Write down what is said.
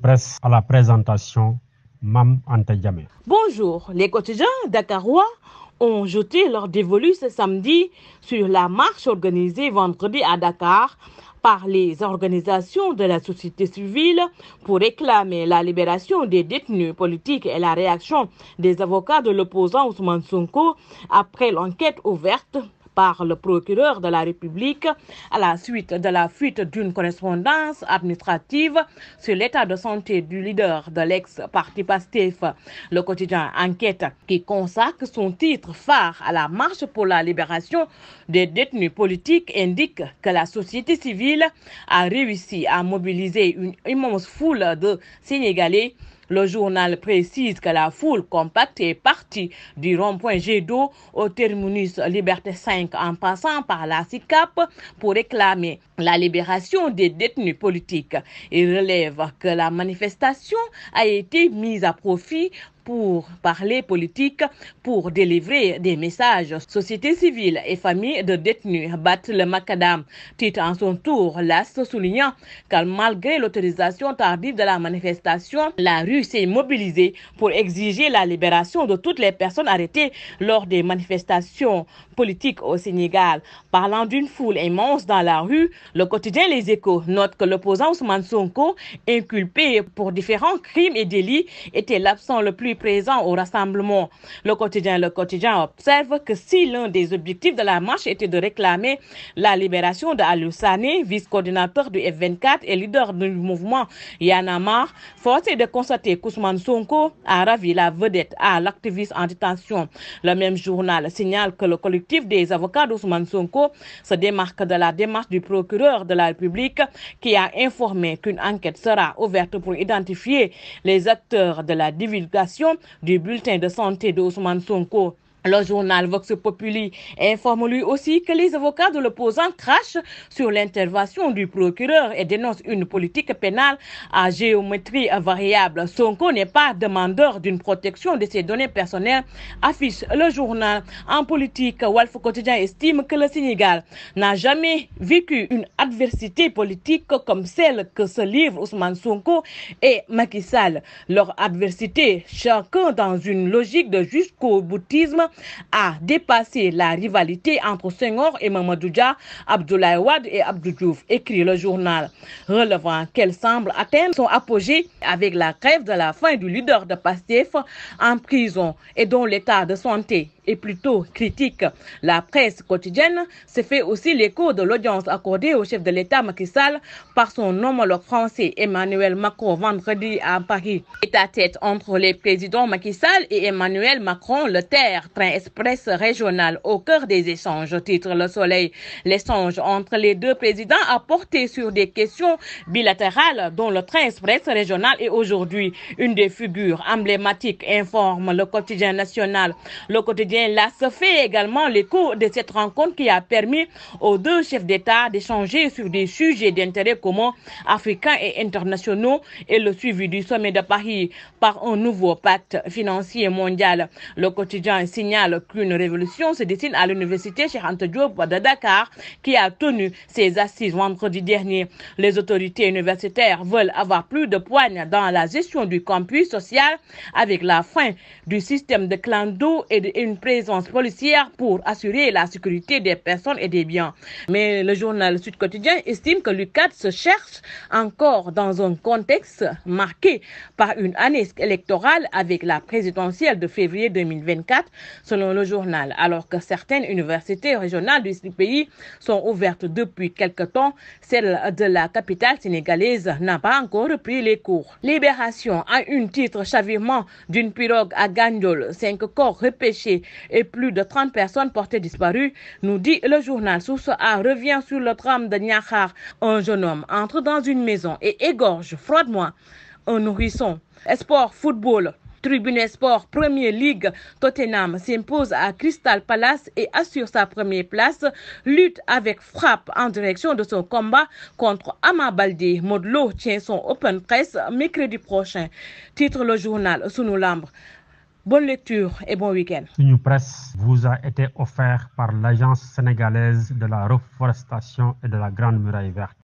presse à la présentation, Mam Bonjour, les quotidiens dakarois ont jeté leur dévolu ce samedi sur la marche organisée vendredi à Dakar par les organisations de la société civile pour réclamer la libération des détenus politiques et la réaction des avocats de l'opposant Ousmane Sonko après l'enquête ouverte par le procureur de la République à la suite de la fuite d'une correspondance administrative sur l'état de santé du leader de l'ex-parti PASTEF. Le quotidien Enquête qui consacre son titre phare à la marche pour la libération des détenus politiques indique que la société civile a réussi à mobiliser une immense foule de Sénégalais le journal précise que la foule compacte est partie du rond-point G au terminus Liberté 5 en passant par la CICAP pour réclamer la libération des détenus politiques. Il relève que la manifestation a été mise à profit pour parler politique, pour délivrer des messages. Société civile et familles de détenus battent le macadam. Titre en son tour, l'AS soulignant que malgré l'autorisation tardive de la manifestation, la rue s'est mobilisée pour exiger la libération de toutes les personnes arrêtées lors des manifestations politiques au Sénégal. Parlant d'une foule immense dans la rue, le quotidien Les Échos note que l'opposant Ousmane Sonko, inculpé pour différents crimes et délits, était l'absent le plus présent au rassemblement. Le quotidien Le Quotidien observe que si l'un des objectifs de la marche était de réclamer la libération de alusani vice-coordinateur du F24 et leader du mouvement Yanamar, force est de constater qu'Ousmane Sonko a ravi la vedette à l'activiste en détention. Le même journal signale que le collectif des avocats d'Ousmane Sonko se démarque de la démarche du procureur de la République qui a informé qu'une enquête sera ouverte pour identifier les acteurs de la divulgation du bulletin de santé de Ousmane Sonko. Le journal Vox Populi informe lui aussi que les avocats de l'opposant crachent sur l'intervention du procureur et dénoncent une politique pénale à géométrie variable. Sonko n'est pas demandeur d'une protection de ses données personnelles, affiche le journal. En politique, Wolf Quotidien estime que le Sénégal n'a jamais vécu une adversité politique comme celle que se livrent Ousmane Sonko et Macky Sall. Leur adversité, chacun dans une logique de jusqu'au boutisme, a dépassé la rivalité entre Senghor et Mamadouja, Dia, Abdoulaye Wade et Abdou Diouf, écrit le journal, relevant qu'elle semble atteindre son apogée avec la grève de la fin du leader de PASTEF en prison et dont l'état de santé et plutôt critique. La presse quotidienne se fait aussi l'écho de l'audience accordée au chef de l'État Macky Sall par son homologue français Emmanuel Macron vendredi à Paris. Et à tête entre les présidents Macky Sall et Emmanuel Macron, le Terre, train express régional au cœur des échanges, titre Le Soleil. L'échange entre les deux présidents a porté sur des questions bilatérales dont le train express régional est aujourd'hui une des figures emblématiques, informe le quotidien national. Le quotidien bien là se fait également l'écho de cette rencontre qui a permis aux deux chefs d'État d'échanger sur des sujets d'intérêt commun africains et internationaux et le suivi du sommet de Paris par un nouveau pacte financier mondial. Le quotidien signale qu'une révolution se dessine à l'université Cheikh Anta Diop de Dakar qui a tenu ses assises vendredi dernier. Les autorités universitaires veulent avoir plus de poigne dans la gestion du campus social avec la fin du système de d'eau et une présence policière pour assurer la sécurité des personnes et des biens. Mais le journal Sud Quotidien estime que l'UCAT se cherche encore dans un contexte marqué par une année électorale avec la présidentielle de février 2024, selon le journal, alors que certaines universités régionales du pays sont ouvertes depuis quelque temps. Celle de la capitale sénégalaise n'a pas encore repris les cours. Libération a une titre chavirement d'une pirogue à Gandol. Cinq corps repêchés et plus de 30 personnes portées disparues, nous dit le journal Source A revient sur le tram de Niakhar. Un jeune homme entre dans une maison et égorge froidement un nourrisson. Esport, football, Tribune Sport Premier League, Tottenham s'impose à Crystal Palace et assure sa première place. Lutte avec frappe en direction de son combat contre Amabaldi. Modlo tient son Open Press mercredi prochain. Titre le journal Sous nos Bonne lecture et bon week-end. Une Presse vous a été offert par l'Agence sénégalaise de la reforestation et de la Grande Muraille Verte.